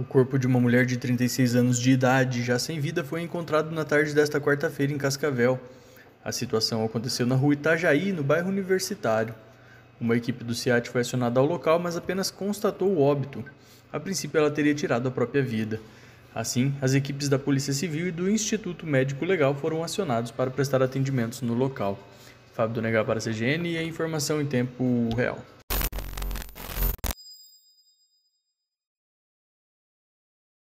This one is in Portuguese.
O corpo de uma mulher de 36 anos de idade, já sem vida, foi encontrado na tarde desta quarta-feira em Cascavel. A situação aconteceu na rua Itajaí, no bairro Universitário. Uma equipe do SEAT foi acionada ao local, mas apenas constatou o óbito. A princípio, ela teria tirado a própria vida. Assim, as equipes da Polícia Civil e do Instituto Médico Legal foram acionados para prestar atendimentos no local. Fábio Negar para a CGN e a informação em tempo real.